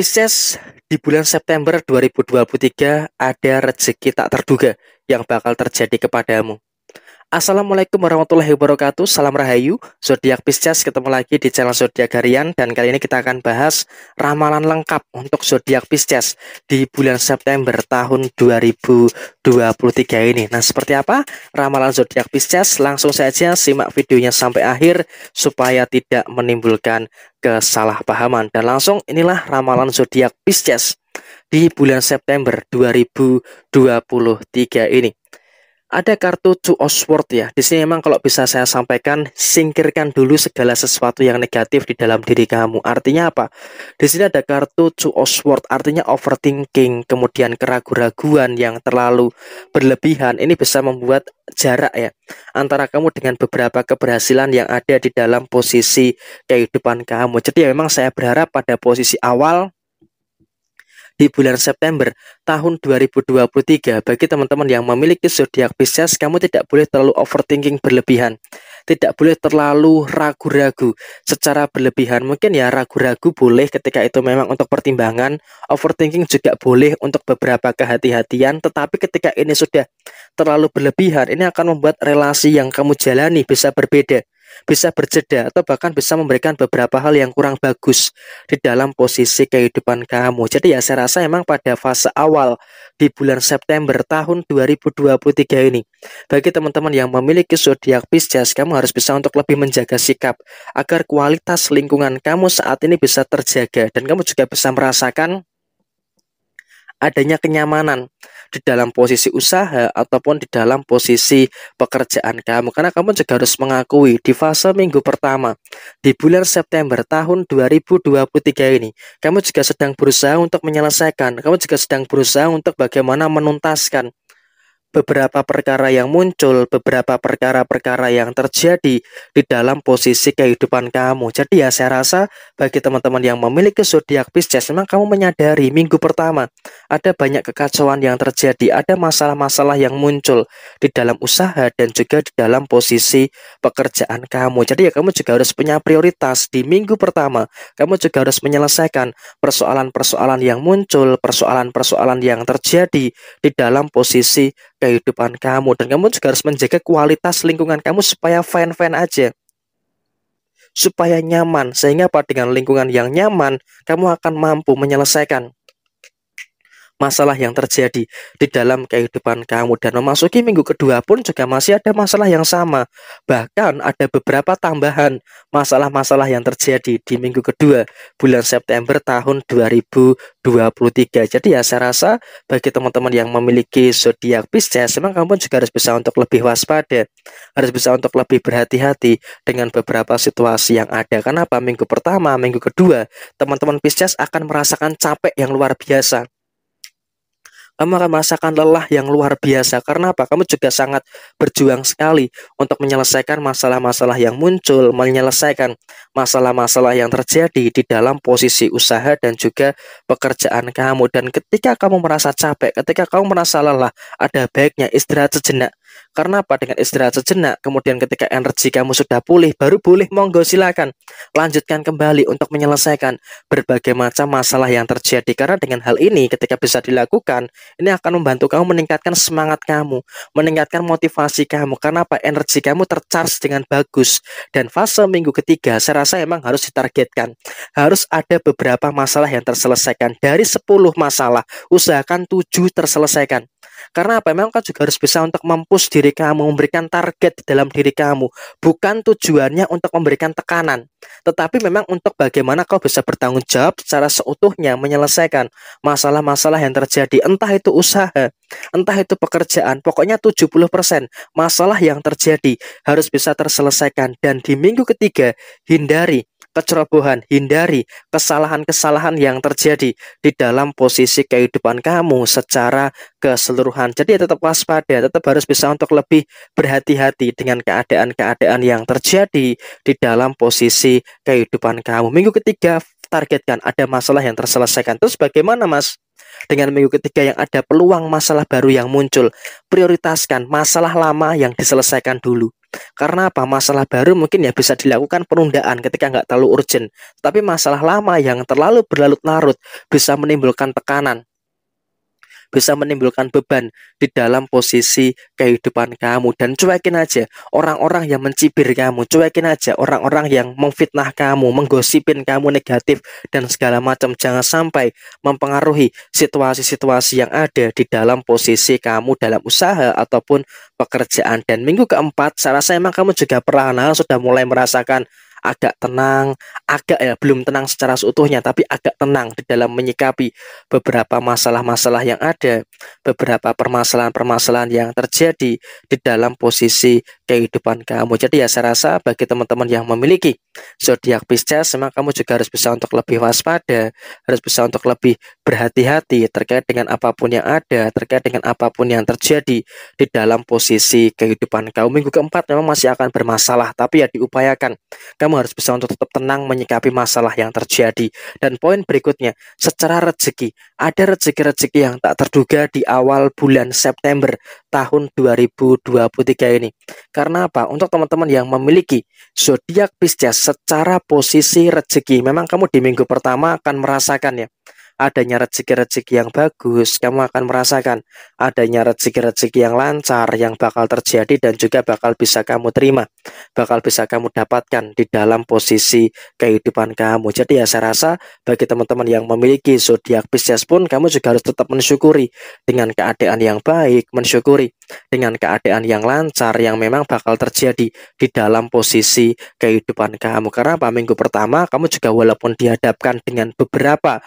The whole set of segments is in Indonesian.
Pisces, di bulan September 2023 ada rezeki tak terduga yang bakal terjadi kepadamu. Assalamualaikum warahmatullahi wabarakatuh, salam rahayu, zodiak Pisces ketemu lagi di channel zodiak harian dan kali ini kita akan bahas ramalan lengkap untuk zodiak Pisces di bulan September tahun 2023 ini. Nah, seperti apa ramalan zodiak Pisces? Langsung saja simak videonya sampai akhir supaya tidak menimbulkan kesalahpahaman dan langsung inilah ramalan zodiak Pisces di bulan September 2023 ini ada kartu to Oswald ya. Di sini memang kalau bisa saya sampaikan, singkirkan dulu segala sesuatu yang negatif di dalam diri kamu. Artinya apa? Di sini ada kartu to Oswald, artinya overthinking, kemudian keraguan-raguan yang terlalu berlebihan. Ini bisa membuat jarak ya antara kamu dengan beberapa keberhasilan yang ada di dalam posisi kehidupan kamu. Jadi ya memang saya berharap pada posisi awal di bulan September tahun 2023 bagi teman-teman yang memiliki zodiak Pisces kamu tidak boleh terlalu overthinking berlebihan tidak boleh terlalu ragu-ragu secara berlebihan mungkin ya ragu-ragu boleh ketika itu memang untuk pertimbangan overthinking juga boleh untuk beberapa kehati-hatian tetapi ketika ini sudah terlalu berlebihan ini akan membuat relasi yang kamu jalani bisa berbeda bisa berjeda atau bahkan bisa memberikan beberapa hal yang kurang bagus di dalam posisi kehidupan kamu. Jadi ya saya rasa emang pada fase awal di bulan September tahun 2023 ini bagi teman-teman yang memiliki zodiak Pisces kamu harus bisa untuk lebih menjaga sikap agar kualitas lingkungan kamu saat ini bisa terjaga dan kamu juga bisa merasakan adanya kenyamanan di dalam posisi usaha ataupun di dalam posisi pekerjaan kamu karena kamu juga harus mengakui di fase minggu pertama di bulan September tahun 2023 ini kamu juga sedang berusaha untuk menyelesaikan kamu juga sedang berusaha untuk bagaimana menuntaskan beberapa perkara yang muncul, beberapa perkara-perkara yang terjadi di dalam posisi kehidupan kamu. Jadi ya saya rasa bagi teman-teman yang memiliki zodiak Pisces memang kamu menyadari minggu pertama ada banyak kekacauan yang terjadi, ada masalah-masalah yang muncul di dalam usaha dan juga di dalam posisi pekerjaan kamu. Jadi ya kamu juga harus punya prioritas di minggu pertama. Kamu juga harus menyelesaikan persoalan-persoalan yang muncul, persoalan-persoalan yang terjadi di dalam posisi kehidupan kamu dan kamu juga harus menjaga kualitas lingkungan kamu supaya fan-fan aja supaya nyaman sehingga apa dengan lingkungan yang nyaman kamu akan mampu menyelesaikan masalah yang terjadi di dalam kehidupan kamu dan memasuki minggu kedua pun juga masih ada masalah yang sama bahkan ada beberapa tambahan masalah-masalah yang terjadi di minggu kedua bulan September tahun 2023 jadi ya saya rasa bagi teman-teman yang memiliki zodiak Pisces memang kamu juga harus bisa untuk lebih waspada harus bisa untuk lebih berhati-hati dengan beberapa situasi yang ada kenapa minggu pertama minggu kedua teman-teman Pisces akan merasakan capek yang luar biasa kamu akan merasakan lelah yang luar biasa. Karena apa? Kamu juga sangat berjuang sekali untuk menyelesaikan masalah-masalah yang muncul, menyelesaikan masalah-masalah yang terjadi di dalam posisi usaha dan juga pekerjaan kamu. Dan ketika kamu merasa capek, ketika kamu merasa lelah, ada baiknya istirahat sejenak karena apa? Dengan istirahat sejenak, kemudian ketika energi kamu sudah pulih, baru boleh monggo silakan lanjutkan kembali untuk menyelesaikan berbagai macam masalah yang terjadi. Karena dengan hal ini ketika bisa dilakukan, ini akan membantu kamu meningkatkan semangat kamu, meningkatkan motivasi kamu. Karena apa? Energi kamu tercharge dengan bagus. Dan fase minggu ketiga saya rasa emang harus ditargetkan. Harus ada beberapa masalah yang terselesaikan. Dari 10 masalah, usahakan 7 terselesaikan karena apa? Memang kan juga harus bisa untuk mempush diri kamu, memberikan target di dalam diri kamu. Bukan tujuannya untuk memberikan tekanan, tetapi memang untuk bagaimana kau bisa bertanggung jawab secara seutuhnya menyelesaikan masalah-masalah yang terjadi. Entah itu usaha, entah itu pekerjaan, pokoknya 70% masalah yang terjadi harus bisa terselesaikan. Dan di minggu ketiga, hindari kecerobohan, hindari kesalahan-kesalahan yang terjadi di dalam posisi kehidupan kamu secara keseluruhan. Jadi ya tetap waspada, tetap harus bisa untuk lebih berhati-hati dengan keadaan-keadaan yang terjadi di dalam posisi kehidupan kamu. Minggu ketiga targetkan ada masalah yang terselesaikan. Terus bagaimana Mas? Dengan minggu ketiga yang ada peluang masalah baru yang muncul, prioritaskan masalah lama yang diselesaikan dulu. Karena apa? Masalah baru mungkin ya bisa dilakukan penundaan ketika nggak terlalu urgent. Tapi masalah lama yang terlalu berlarut-larut bisa menimbulkan tekanan bisa menimbulkan beban di dalam posisi kehidupan kamu dan cuekin aja orang-orang yang mencibir kamu cuekin aja orang-orang yang memfitnah kamu menggosipin kamu negatif dan segala macam jangan sampai mempengaruhi situasi-situasi yang ada di dalam posisi kamu dalam usaha ataupun pekerjaan dan minggu keempat saya rasa emang kamu juga perlahan-lahan sudah mulai merasakan agak tenang, agak ya belum tenang secara seutuhnya tapi agak tenang di dalam menyikapi beberapa masalah-masalah yang ada, beberapa permasalahan-permasalahan yang terjadi di dalam posisi kehidupan kamu. Jadi ya saya rasa bagi teman-teman yang memiliki zodiak Pisces, memang kamu juga harus bisa untuk lebih waspada, harus bisa untuk lebih berhati-hati terkait dengan apapun yang ada, terkait dengan apapun yang terjadi di dalam posisi kehidupan kamu. Minggu keempat memang masih akan bermasalah, tapi ya diupayakan. Kamu harus bisa untuk tetap tenang menyikapi masalah yang terjadi. Dan poin berikutnya, secara rezeki, ada rezeki-rezeki yang tak terduga di awal bulan September tahun 2023 ini. Karena apa? Untuk teman-teman yang memiliki zodiak Pisces secara posisi rezeki, memang kamu di minggu pertama akan merasakan ya adanya rezeki-rezeki yang bagus, kamu akan merasakan adanya rezeki-rezeki yang lancar yang bakal terjadi dan juga bakal bisa kamu terima, bakal bisa kamu dapatkan di dalam posisi kehidupan kamu. Jadi ya saya rasa bagi teman-teman yang memiliki zodiak Pisces pun kamu juga harus tetap mensyukuri dengan keadaan yang baik, mensyukuri dengan keadaan yang lancar yang memang bakal terjadi di dalam posisi kehidupan kamu. Karena apa? Minggu pertama kamu juga walaupun dihadapkan dengan beberapa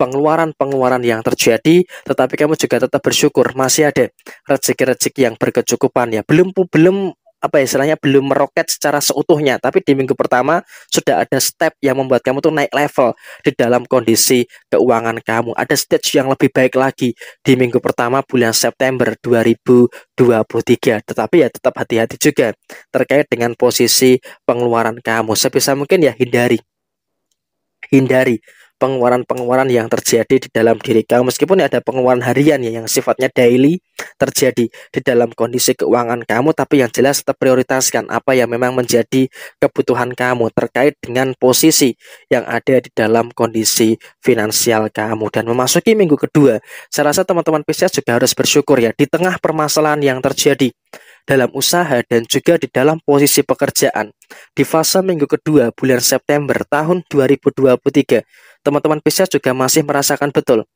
pengeluaran-pengeluaran yang terjadi, tetapi kamu juga tetap bersyukur masih ada rezeki-rezeki yang berkecukupan ya. Belum belum apa ya istilahnya belum meroket secara seutuhnya, tapi di minggu pertama sudah ada step yang membuat kamu tuh naik level di dalam kondisi keuangan kamu. Ada stage yang lebih baik lagi di minggu pertama bulan September 2023. Tetapi ya tetap hati-hati juga terkait dengan posisi pengeluaran kamu. Sebisa mungkin ya hindari hindari pengeluaran-pengeluaran yang terjadi di dalam diri kamu meskipun ada pengeluaran harian ya yang sifatnya daily terjadi di dalam kondisi keuangan kamu tapi yang jelas tetap prioritaskan apa yang memang menjadi kebutuhan kamu terkait dengan posisi yang ada di dalam kondisi finansial kamu dan memasuki minggu kedua saya rasa teman-teman Pisces juga harus bersyukur ya di tengah permasalahan yang terjadi dalam usaha dan juga di dalam posisi pekerjaan di fase minggu kedua bulan September tahun 2023 teman-teman Pisces juga masih merasakan betul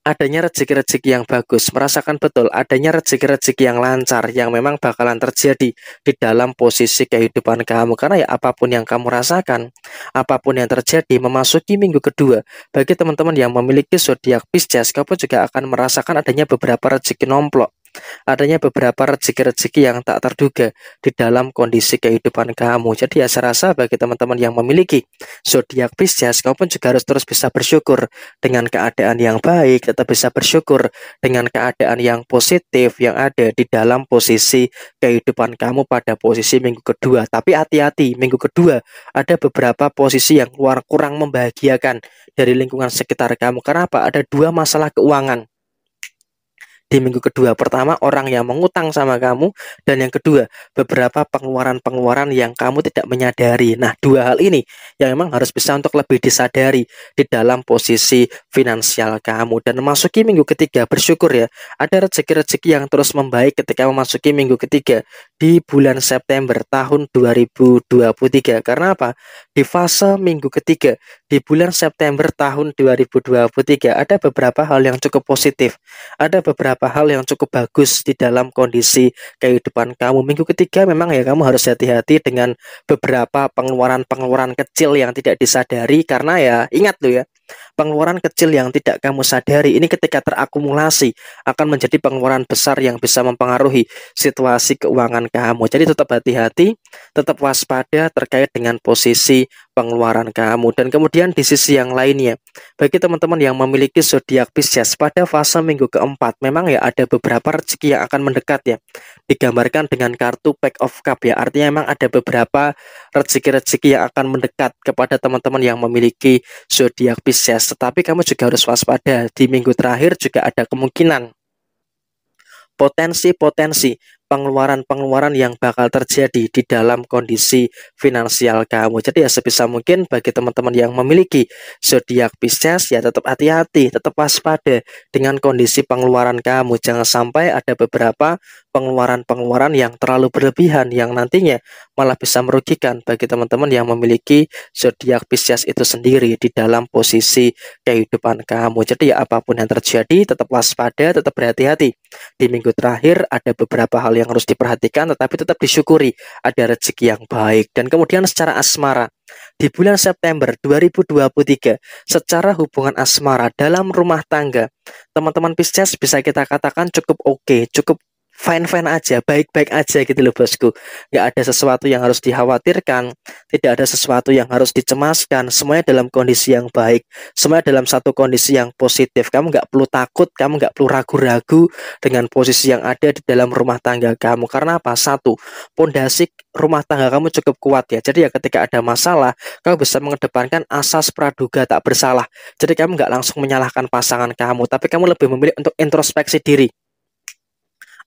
adanya rezeki-rezeki yang bagus, merasakan betul adanya rezeki-rezeki yang lancar yang memang bakalan terjadi di dalam posisi kehidupan kamu. Karena ya apapun yang kamu rasakan, apapun yang terjadi memasuki minggu kedua, bagi teman-teman yang memiliki zodiak Pisces, kamu juga akan merasakan adanya beberapa rezeki nomplok adanya beberapa rezeki-rezeki yang tak terduga di dalam kondisi kehidupan kamu. Jadi ya saya rasa bagi teman-teman yang memiliki zodiak Pisces, kamu pun juga harus terus bisa bersyukur dengan keadaan yang baik, tetap bisa bersyukur dengan keadaan yang positif yang ada di dalam posisi kehidupan kamu pada posisi minggu kedua. Tapi hati-hati, minggu kedua ada beberapa posisi yang kurang membahagiakan dari lingkungan sekitar kamu. Kenapa? Ada dua masalah keuangan di minggu kedua. Pertama, orang yang mengutang sama kamu dan yang kedua, beberapa pengeluaran-pengeluaran yang kamu tidak menyadari. Nah, dua hal ini yang memang harus bisa untuk lebih disadari di dalam posisi finansial kamu dan memasuki minggu ketiga bersyukur ya. Ada rezeki-rezeki yang terus membaik ketika memasuki minggu ketiga di bulan September tahun 2023. Karena apa? Di fase minggu ketiga di bulan September tahun 2023 ada beberapa hal yang cukup positif. Ada beberapa hal yang cukup bagus di dalam kondisi kehidupan kamu. Minggu ketiga memang ya kamu harus hati-hati dengan beberapa pengeluaran-pengeluaran kecil yang tidak disadari karena ya ingat tuh ya Pengeluaran kecil yang tidak kamu sadari ini ketika terakumulasi akan menjadi pengeluaran besar yang bisa mempengaruhi situasi keuangan kamu. Jadi tetap hati-hati, tetap waspada terkait dengan posisi pengeluaran kamu. Dan kemudian di sisi yang lainnya, bagi teman-teman yang memiliki zodiak Pisces pada fase minggu keempat, memang ya ada beberapa rezeki yang akan mendekat ya. Digambarkan dengan kartu pack of cup ya, artinya memang ada beberapa rezeki-rezeki yang akan mendekat kepada teman-teman yang memiliki zodiak Pisces. Tetapi kamu juga harus waspada, di minggu terakhir juga ada kemungkinan potensi-potensi pengeluaran-pengeluaran yang bakal terjadi di dalam kondisi finansial kamu. Jadi ya sebisa mungkin bagi teman-teman yang memiliki zodiak Pisces ya tetap hati-hati, tetap waspada dengan kondisi pengeluaran kamu. Jangan sampai ada beberapa pengeluaran-pengeluaran yang terlalu berlebihan yang nantinya malah bisa merugikan bagi teman-teman yang memiliki zodiak Pisces itu sendiri di dalam posisi kehidupan kamu. Jadi ya apapun yang terjadi tetap waspada, tetap berhati-hati. Di minggu terakhir ada beberapa hal yang harus diperhatikan tetapi tetap disyukuri ada rezeki yang baik dan kemudian secara asmara di bulan September 2023 secara hubungan asmara dalam rumah tangga teman-teman Pisces bisa kita katakan cukup oke, okay, cukup fine-fine aja, baik-baik aja gitu loh bosku. Gak ada sesuatu yang harus dikhawatirkan, tidak ada sesuatu yang harus dicemaskan, semuanya dalam kondisi yang baik, semuanya dalam satu kondisi yang positif. Kamu gak perlu takut, kamu gak perlu ragu-ragu dengan posisi yang ada di dalam rumah tangga kamu. Karena apa? Satu, pondasi rumah tangga kamu cukup kuat ya. Jadi ya ketika ada masalah, kamu bisa mengedepankan asas praduga tak bersalah. Jadi kamu gak langsung menyalahkan pasangan kamu, tapi kamu lebih memilih untuk introspeksi diri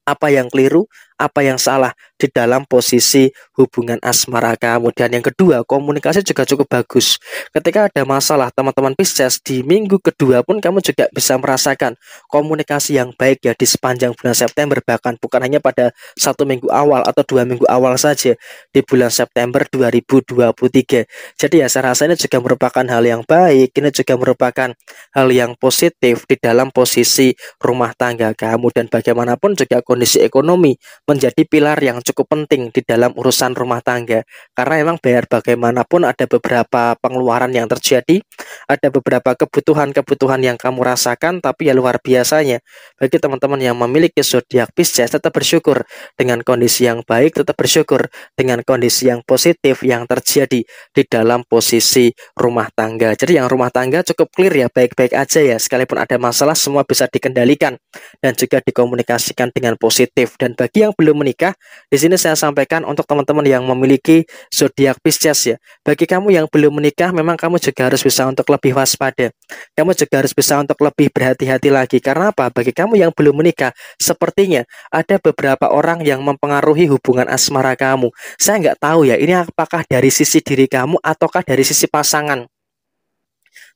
apa yang keliru apa yang salah di dalam posisi hubungan asmara kamu. Dan yang kedua, komunikasi juga cukup bagus. Ketika ada masalah teman-teman Pisces, di minggu kedua pun kamu juga bisa merasakan komunikasi yang baik ya di sepanjang bulan September, bahkan bukan hanya pada satu minggu awal atau dua minggu awal saja di bulan September 2023. Jadi ya saya rasa ini juga merupakan hal yang baik, ini juga merupakan hal yang positif di dalam posisi rumah tangga kamu dan bagaimanapun juga kondisi ekonomi menjadi pilar yang cukup penting di dalam urusan rumah tangga karena memang biar bagaimanapun ada beberapa pengeluaran yang terjadi ada beberapa kebutuhan-kebutuhan yang kamu rasakan tapi ya luar biasanya bagi teman-teman yang memiliki zodiak Pisces tetap bersyukur dengan kondisi yang baik tetap bersyukur dengan kondisi yang positif yang terjadi di dalam posisi rumah tangga jadi yang rumah tangga cukup clear ya baik-baik aja ya sekalipun ada masalah semua bisa dikendalikan dan juga dikomunikasikan dengan positif dan bagi yang belum menikah, di sini saya sampaikan untuk teman-teman yang memiliki zodiak Pisces ya. Bagi kamu yang belum menikah, memang kamu juga harus bisa untuk lebih waspada. Kamu juga harus bisa untuk lebih berhati-hati lagi. Karena apa? Bagi kamu yang belum menikah, sepertinya ada beberapa orang yang mempengaruhi hubungan asmara kamu. Saya nggak tahu ya, ini apakah dari sisi diri kamu ataukah dari sisi pasangan.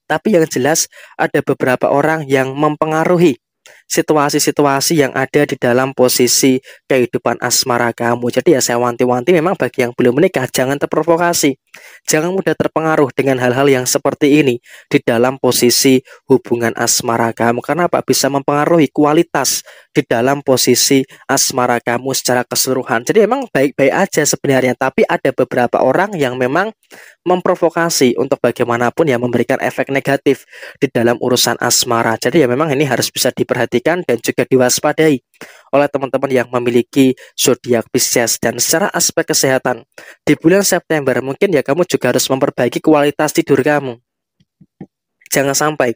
Tapi yang jelas ada beberapa orang yang mempengaruhi situasi-situasi yang ada di dalam posisi kehidupan asmara kamu. Jadi ya saya wanti-wanti memang bagi yang belum menikah jangan terprovokasi. Jangan mudah terpengaruh dengan hal-hal yang seperti ini di dalam posisi hubungan asmara kamu. Karena apa? Bisa mempengaruhi kualitas di dalam posisi asmara kamu secara keseluruhan. Jadi memang baik-baik aja sebenarnya, tapi ada beberapa orang yang memang memprovokasi untuk bagaimanapun yang memberikan efek negatif di dalam urusan asmara. Jadi ya memang ini harus bisa diperhatikan diperhatikan dan juga diwaspadai oleh teman-teman yang memiliki zodiak Pisces dan secara aspek kesehatan di bulan September mungkin ya kamu juga harus memperbaiki kualitas tidur kamu. Jangan sampai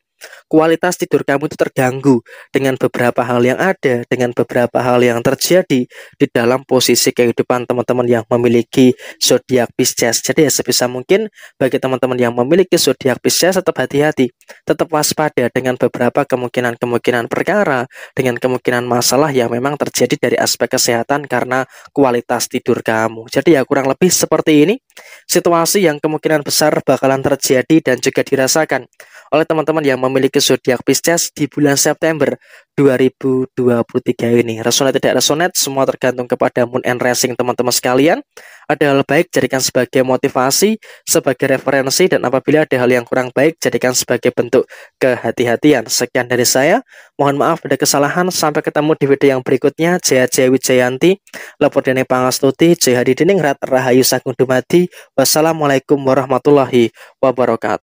kualitas tidur kamu itu terganggu dengan beberapa hal yang ada, dengan beberapa hal yang terjadi di dalam posisi kehidupan teman-teman yang memiliki zodiak Pisces. Jadi ya sebisa mungkin bagi teman-teman yang memiliki zodiak Pisces tetap hati-hati, tetap waspada dengan beberapa kemungkinan-kemungkinan perkara, dengan kemungkinan masalah yang memang terjadi dari aspek kesehatan karena kualitas tidur kamu. Jadi ya kurang lebih seperti ini situasi yang kemungkinan besar bakalan terjadi dan juga dirasakan oleh teman-teman yang memiliki zodiak Pisces di bulan September 2023 ini. Resonate tidak resonate, semua tergantung kepada moon and rising teman-teman sekalian. Ada hal baik, jadikan sebagai motivasi, sebagai referensi, dan apabila ada hal yang kurang baik, jadikan sebagai bentuk kehati-hatian. Sekian dari saya, mohon maaf ada kesalahan, sampai ketemu di video yang berikutnya. Jaya Jaya Wijayanti, Lepur Dene Pangastuti, Jaya Hadi Rahayu Sagung Dumadi, Wassalamualaikum warahmatullahi wabarakatuh.